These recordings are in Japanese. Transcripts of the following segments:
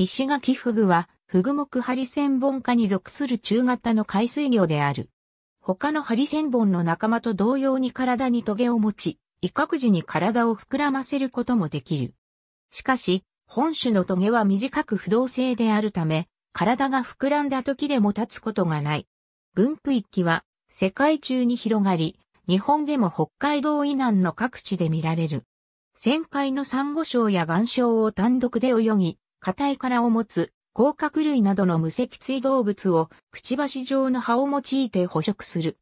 石垣フグは、フグ目ハリセンボン科に属する中型の海水魚である。他のハリセンボンの仲間と同様に体にトゲを持ち、威嚇時に体を膨らませることもできる。しかし、本種のトゲは短く不動性であるため、体が膨らんだ時でも立つことがない。分布域は世界中に広がり、日本でも北海道以南の各地で見られる。旋回のサンゴ礁や岩礁を単独で泳ぎ、硬い殻を持つ、甲殻類などの無脊椎動物を、くちばし状の葉を用いて捕食する。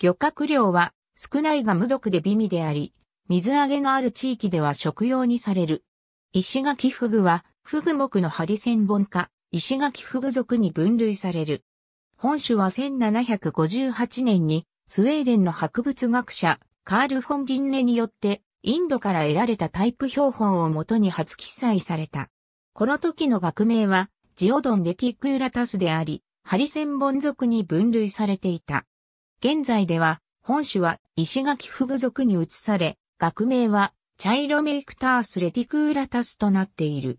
漁獲量は、少ないが無毒で微味であり、水揚げのある地域では食用にされる。石垣フグは、フグ目のハリセンボン科、石垣フグ属に分類される。本種は1758年に、スウェーデンの博物学者、カール・フォン・ギンネによって、インドから得られたタイプ標本をもとに初記載された。この時の学名は、ジオドンレテックユラタスであり、ハリセンボン族に分類されていた。現在では、本種は石垣フグ族に移され、学名は、チャイロメイクタースレティクーラタスとなっている。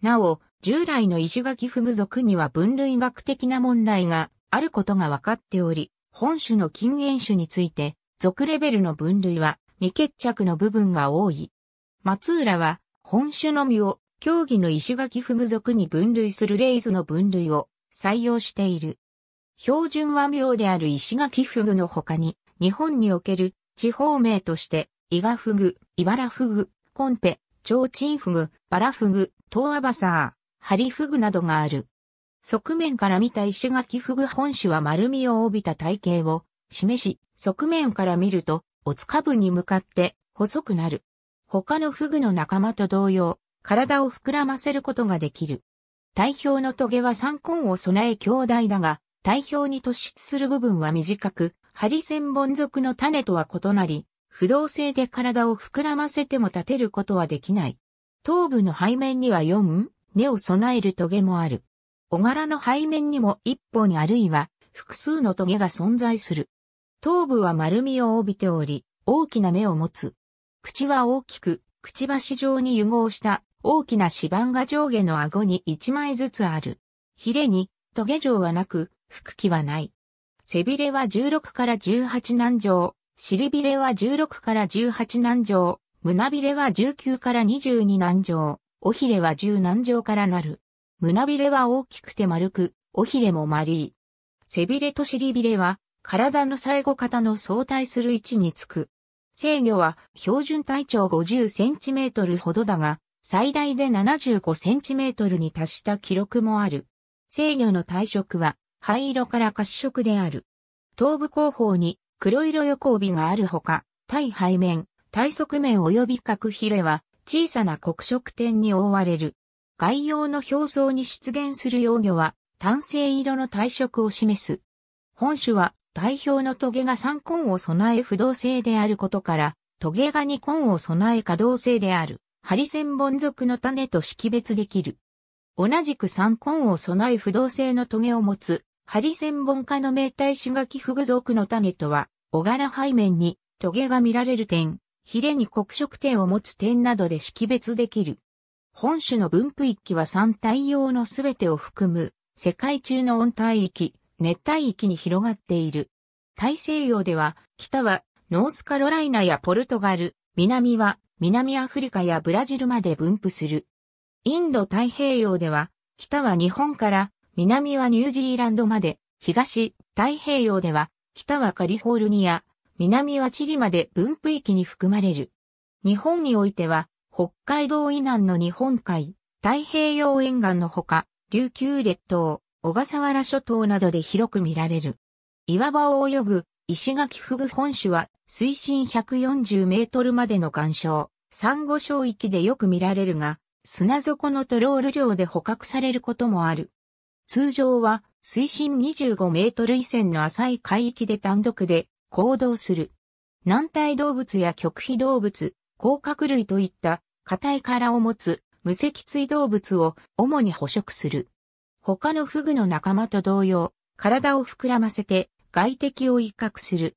なお、従来の石垣フグ族には分類学的な問題があることが分かっており、本種の禁煙種について、属レベルの分類は未決着の部分が多い。松浦は、本種のみを競技の石垣フグ属に分類するレイズの分類を採用している。標準和名である石垣フグの他に、日本における地方名として、伊賀フグ、茨フグ、コンペ、提灯フグ、バラフグ、トーアバサー、ハリフグなどがある。側面から見た石垣フグ本種は丸みを帯びた体型を示し、側面から見ると、おつかぶに向かって細くなる。他のフグの仲間と同様、体を膨らませることができる。体表の棘は三根を備え強大だが、体表に突出する部分は短く、針千本属の種とは異なり、不動性で体を膨らませても立てることはできない。頭部の背面には四、根を備える棘もある。小柄の背面にも一方にあるいは複数の棘が存在する。頭部は丸みを帯びており、大きな目を持つ。口は大きく、くちばし状に融合した大きな歯盤が上下の顎に一枚ずつある。ヒレに、トゲ状はなく、腹気はない。背びれは16から18難上、尻びれは16から18難上、胸びれは19から22難上、尾ひれは10難上からなる。胸びれは大きくて丸く、尾ひれも丸い。背びれと尻びれは、体の最後方の相対する位置につく。制御は標準体長50センチメートルほどだが、最大で75センチメートルに達した記録もある。制御の体色は灰色から褐色である。頭部後方に黒色横帯があるほか、体背面、体側面及び角ヒレは小さな黒色点に覆われる。外洋の表層に出現する幼魚は単性色の体色を示す。本種は代表のトゲが3根を備え不動性であることから、トゲが2根を備え可動性である。ハリセンボン属の種と識別できる。同じく三根を備え不動性のトゲを持つ、ハリセンボン科の名体シガキフグ属の種とは、小柄背面にトゲが見られる点、ヒレに黒色点を持つ点などで識別できる。本種の分布域は三体用のすべてを含む、世界中の温帯域、熱帯域に広がっている。大西洋では、北はノースカロライナやポルトガル、南は南アフリカやブラジルまで分布する。インド太平洋では、北は日本から南はニュージーランドまで、東太平洋では、北はカリフォルニア、南はチリまで分布域に含まれる。日本においては、北海道以南の日本海、太平洋沿岸のほか、琉球列島、小笠原諸島などで広く見られる。岩場を泳ぐ石垣フグ本種は水深140メートルまでの岩礁、サンゴ礁域でよく見られるが、砂底のトロール漁で捕獲されることもある。通常は水深25メートル以前の浅い海域で単独で行動する。軟体動物や極秘動物、甲殻類といった硬い殻を持つ無脊椎動物を主に捕食する。他のフグの仲間と同様、体を膨らませて外敵を威嚇する。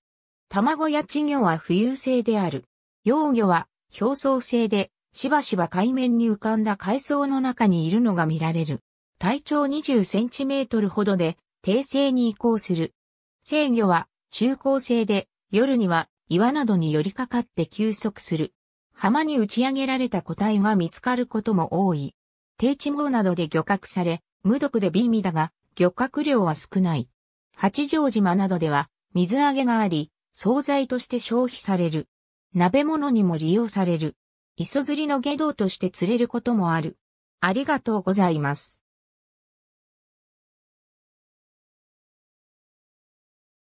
卵や稚魚は浮遊性である。幼魚は表層性で、しばしば海面に浮かんだ海藻の中にいるのが見られる。体長20センチメートルほどで、低性に移行する。制魚は中高生で、夜には岩などに寄りかかって休息する。浜に打ち上げられた個体が見つかることも多い。低地網などで漁獲され、無毒で美味だが、漁獲量は少ない。八丈島などでは水揚げがあり、惣菜として消費される。鍋物にも利用される。磯釣りの下道として釣れることもある。ありがとうございます。